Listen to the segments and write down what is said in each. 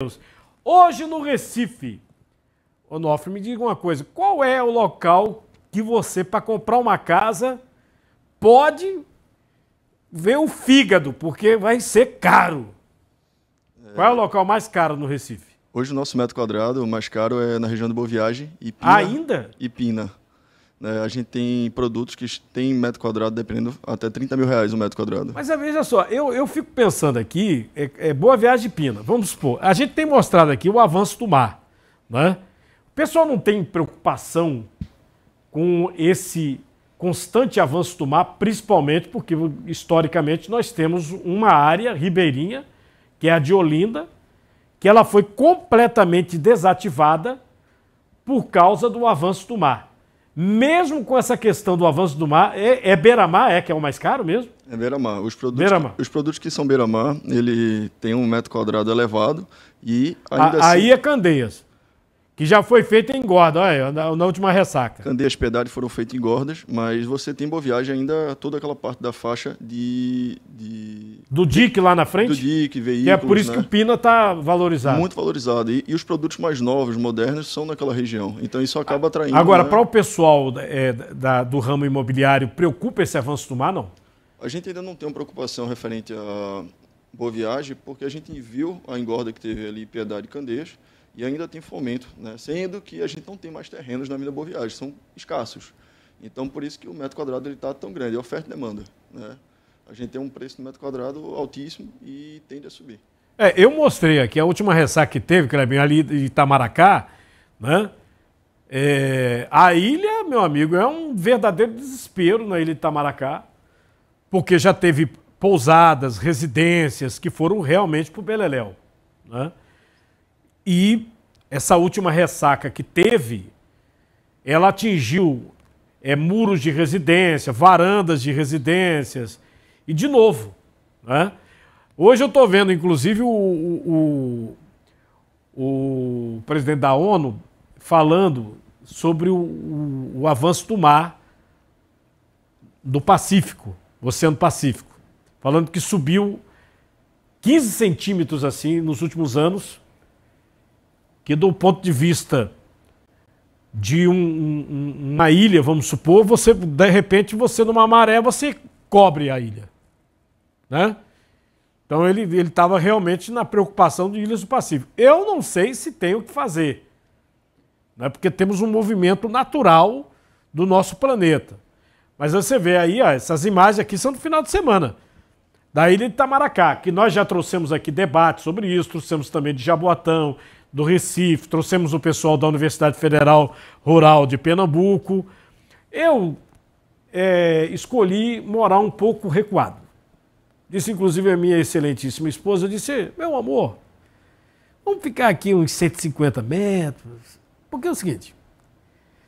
Deus. Hoje no Recife, Onofre, me diga uma coisa: qual é o local que você, para comprar uma casa, pode ver o fígado, porque vai ser caro? É... Qual é o local mais caro no Recife? Hoje o nosso metro quadrado mais caro é na região do Boa Viagem e Pina. Ainda? E Pina. É, a gente tem produtos que tem metro quadrado, dependendo, até 30 mil reais um metro quadrado. Mas é, veja só, eu, eu fico pensando aqui, é, é, Boa Viagem de Pina, vamos supor, a gente tem mostrado aqui o avanço do mar, né? O pessoal não tem preocupação com esse constante avanço do mar, principalmente porque, historicamente, nós temos uma área ribeirinha, que é a de Olinda, que ela foi completamente desativada por causa do avanço do mar mesmo com essa questão do avanço do mar, é, é é que é o mais caro mesmo? É Beramar. Os produtos, Os produtos que são Beramar, ele tem um metro quadrado elevado e ainda a, assim, Aí é Candeias que já foi feita em gorda, olha, na, na última ressaca. Candeias pedales foram feitas em gordas, mas você tem boa viagem ainda toda aquela parte da faixa de. de... Do DIC lá na frente? Do DIC, veículo. é por isso né? que o Pina está valorizado. Muito valorizado. E, e, os produtos mais novos, modernos, são naquela região. Então isso acaba atraindo. Agora, né? para o pessoal é, da, do ramo imobiliário, preocupa esse avanço do mar, não? A gente ainda não tem uma preocupação referente a boa viagem, porque a gente viu a engorda que teve ali Piedade e Candeias e ainda tem fomento, né? sendo que a gente não tem mais terrenos na mina Boa Viagem, são escassos. Então, por isso que o metro quadrado está tão grande, é oferta e demanda. Né? A gente tem um preço no metro quadrado altíssimo e tende a subir. É, eu mostrei aqui, a última ressaca que teve, Clebinho, ali de Itamaracá, né? É, a ilha, meu amigo, é um verdadeiro desespero na ilha de Itamaracá, porque já teve pousadas, residências que foram realmente para o Beleléu. Né? E essa última ressaca que teve, ela atingiu é, muros de residência, varandas de residências, e de novo. Né? Hoje eu estou vendo, inclusive, o, o, o, o, presidente da ONU falando sobre o, avanço do mar do Pacífico, o Oceano Pacífico, falando que subiu 15 centímetros assim nos últimos anos que do ponto de vista de um, um, uma ilha, vamos supor, você de repente você numa maré você cobre a ilha, né? Então ele ele estava realmente na preocupação de ilhas do Pacífico. Eu não sei se tem o que fazer, né? Porque temos um movimento natural do nosso planeta. Mas você vê aí, ó, essas imagens aqui são do final de semana da ilha de Itamaracá, que nós já trouxemos aqui debate sobre isso, trouxemos também de Jaboatão, do Recife, trouxemos o pessoal da Universidade Federal Rural de Pernambuco. Eu é, escolhi morar um pouco recuado. Disse, inclusive, a minha excelentíssima esposa, disse, meu amor, vamos ficar aqui uns 150 metros, porque é o seguinte,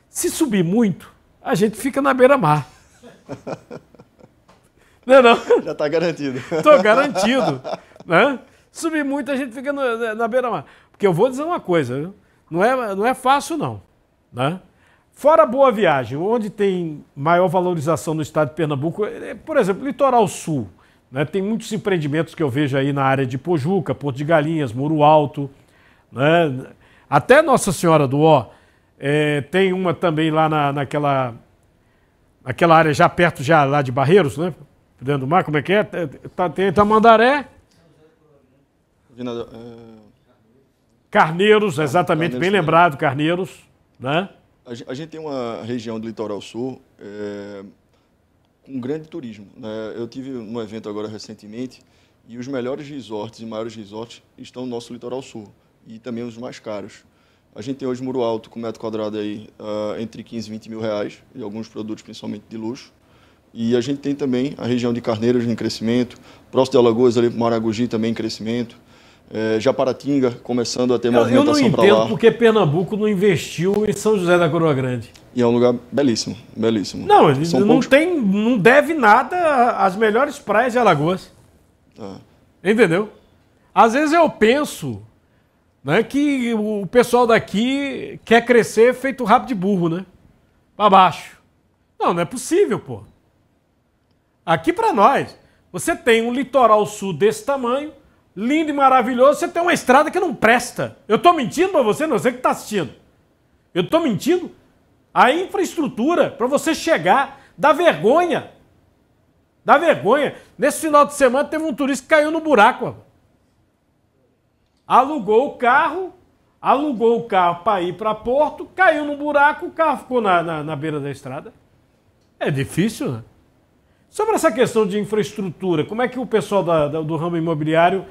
se subir muito, a gente fica na beira-mar. Não, não. Já está garantido. Estou garantido. Né? Subir muito, a gente fica no, na beira-mar. Porque eu vou dizer uma coisa, não é, não é fácil não. Né? Fora Boa Viagem, onde tem maior valorização no estado de Pernambuco, é, por exemplo, litoral sul, né? tem muitos empreendimentos que eu vejo aí na área de Pojuca, Porto de Galinhas, Muro Alto, né? até Nossa Senhora do Ó, é, tem uma também lá na, naquela, naquela área já perto, já lá de Barreiros, né? Dentro do mar, como é que é? Tá, tem Tamandaré. Governador, é, Carneiros, exatamente, Carneiros bem também. lembrado, Carneiros. Né? A, gente tem uma região do litoral sul é, com grande turismo. Né? Eu tive um evento agora recentemente e os melhores resorts e maiores resorts estão no nosso litoral sul e também os mais caros. A gente tem hoje muro alto com metro quadrado aí uh, entre 15 e 20 mil reais e alguns produtos principalmente de luxo. E a gente tem também a região de Carneiros em crescimento, próximo de Alagoas ali Maragogi também em crescimento é, Japaratinga começando a ter uma movimentação para lá. Eu não entendo porque Pernambuco não investiu em São José da Coroa Grande. E é um lugar belíssimo, belíssimo. Não, São não poucos... tem, não deve nada às melhores praias de Alagoas. É. Entendeu? Às vezes eu penso né, que o pessoal daqui quer crescer feito rabo de burro, né? Para baixo. Não, não é possível, pô. Aqui para nós, você tem um litoral sul desse tamanho, lindo e maravilhoso, você tem uma estrada que não presta. Eu estou mentindo para você, não, sei que está assistindo. Eu estou mentindo. A infraestrutura para você chegar dá vergonha. Dá vergonha. Nesse final de semana teve um turista que caiu no buraco. Alugou o carro, alugou o carro para ir para Porto, caiu no buraco, o carro ficou na, na, na beira da estrada. É difícil, né? Sobre essa questão de infraestrutura, como é que o pessoal da, da, do ramo imobiliário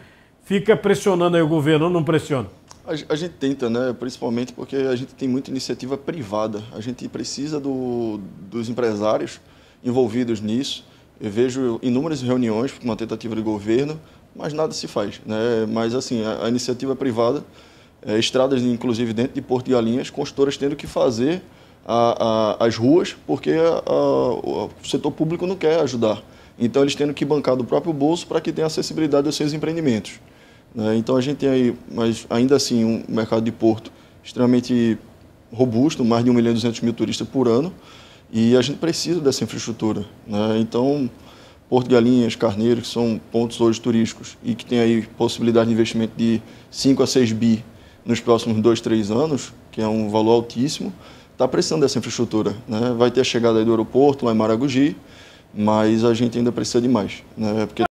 fica pressionando aí o governo ou não pressiona? A, a, gente tenta, né? principalmente porque a gente tem muita iniciativa privada. A gente precisa do, dos empresários envolvidos nisso. Eu vejo inúmeras reuniões com uma tentativa do governo, mas nada se faz. Né? Mas, assim, a, a iniciativa privada, é, estradas, inclusive, dentro de Porto de Alinhas, construtoras tendo que fazer a, a, as ruas, porque o setor público não quer ajudar. Então, eles tendo que bancar do próprio bolso para que tenha acessibilidade aos seus empreendimentos. Né? Então, a gente tem aí, mas ainda assim, um mercado de porto extremamente robusto, mais de 1 milhão e 200 mil turistas por ano, e a gente precisa dessa infraestrutura. Né? Então, Porto de Galinhas, Carneiro, que são pontos hoje turísticos e que tem aí possibilidade de investimento de 5 a 6 bi nos próximos 2, 3 anos, que é um valor altíssimo, está precisando dessa infraestrutura. Né? Vai ter a chegada do aeroporto lá em Maragogi, mas a gente ainda precisa de mais. Né? Porque